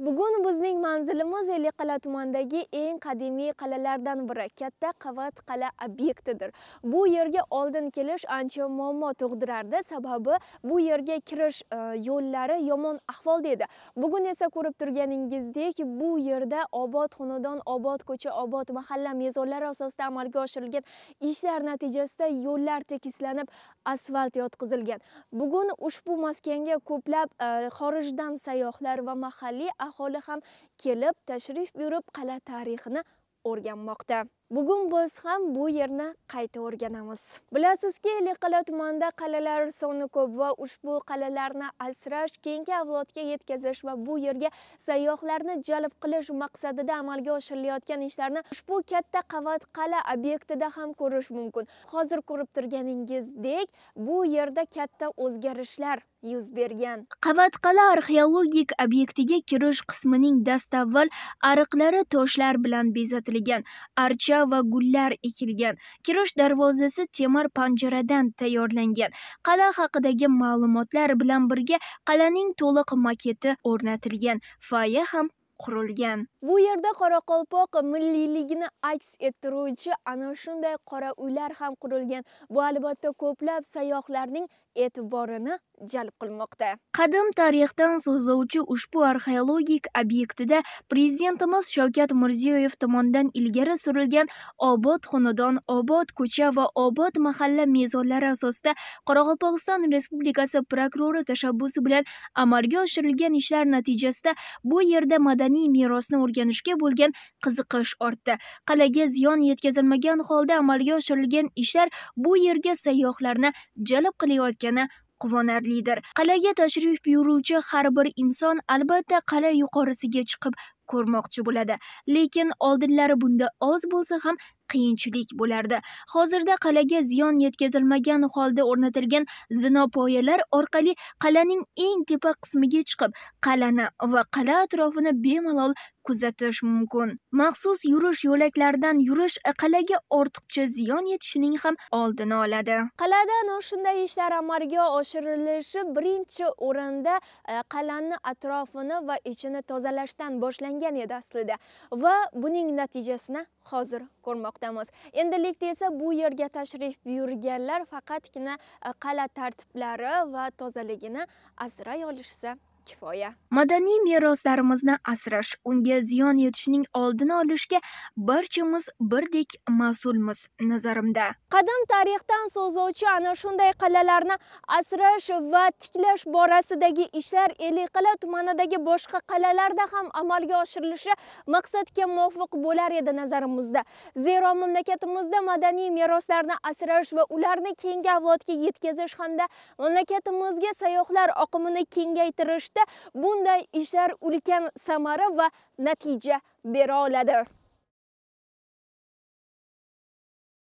Bugun bizning manzilimiz Eliqal'a tumanidagi eng qadimiy qal'alardan biri Katta Qavat qal'a obyektidir. Bu yerga oldin kelish ancha muammo tug'dirardi, sababi bu yerga kirish e, yo'llari yomon ahvolda edi. Bugun esa ko'rib turganingizdek, bu yerda obod xonadon, obod ko'cha, obod mahalla mezonlari asosida amalga oshirilgan ishlar natijasida yo'llar tekislanib, asfalt yotqizilgan. Bugun ushbu maskanga ko'plab e, xorijdan sayyohlar va mahalliy aholi ham kelib tashrif buyurib qala tarixini o'rganmoqda Bugun biz ham bu yerni qayta o'rganamiz. Bilasizki, Liqala tumanida qalalar soni ko'p va ushbu qalalarni asrash, keyingi avlodga yetkazish va bu yerga sayyohlarni jalb qilish maqsadida amalga oshirilayotgan ishlarni ushbu katta qavat qala obyektida ham ko'rish mumkin. Hozir ko'rib turganingizdek, bu yerda katta o'zgarishlar yuz bergan. Qavatqala arxeologik obyektiga kirish qismining dastavval ariqlari toshlar bilan bezatilgan. Archa va gullar ekilgan kirish darvozasi temir panjaradan tayyorlangan qala haqidagi ma'lumotlar bilan birga qal'aning to'liq maketi o'rnatilgan faya ham qurilgan bu yerda qoraqalpoq milliyligini aks ettiruvchi ana shunday qora uylar ham qurilgan bu albatta ko'plab sayyohlarning e'tiborini jalb qilmoqda qadim tarixdan so'zlovchi ushbu arxeologik obyektida prezidentimiz shavkat mirziyoyev tomonidan ilgari surilgan obod xonadon obod ko'cha va obod mahalla mezonlari asosida qoraqalpog'iston respublikasi prokurori tashabbusi bilan amalga oshirilgan ishlar natijasida bu yerda madaniy madaniy merosni o'rganishga bo'lgan qiziqish ortdi qal'aga ziyon yetkazilmagan holda amalga oshirilgan ishlar bu yerga sayyohlarni jalb qilayotgani quvonarlidir qal'aga tashrif buyuruvchi har bir inson albatta qala yuqorisiga chiqib ko'rmoqchi bo'ladi lekin oldinlari bunda oz bo'lsa ham qiyinchilik bo'lardi hozirda qal'aga ziyon yetkazilmagan holda o'rnatilgan zino poyalar orqali qal'aning eng tepa qismiga chiqib qal'ani va qal'a atrofini bemalol kuzatish mumkin maxsus yurish yo'laklaridan yurish qal'aga ortiqcha ziyon yetishining ham oldini oladi ana shunday ishlar amalga oshirilishi birinchi o'rinda e, qal'ani atrofini va ichini tozalashdan boshlangan edi aslida va buning natijasini hozir ko'rmoqdamiz endilikda esa bu yerga tashrif buyurganlar faqatgina e, qal'a tartiblari va tozaligini asray olishsa kifoya madaniy meroslarimizni asrash unga ziyon yetishning oldini olishga barchamiz birdek mas'ulmiz nazarimda qadim tarixdan so'zlovchi ana shunday qal'alarni asrash va tiklash borasidagi ishlar eliqal'a tumanidagi boshqa qal'alarda ham amalga oshirilishi maqsadga muvofiq bo'lar edi nazarimizda zero mamlakatimizda madaniy meroslarni asrash va ularni keyingi avlodga yetkazish hamda mamlakatimizga sayyohlar oqimini kengaytirishda bunday ishlar ulkan samara va natija bera oladi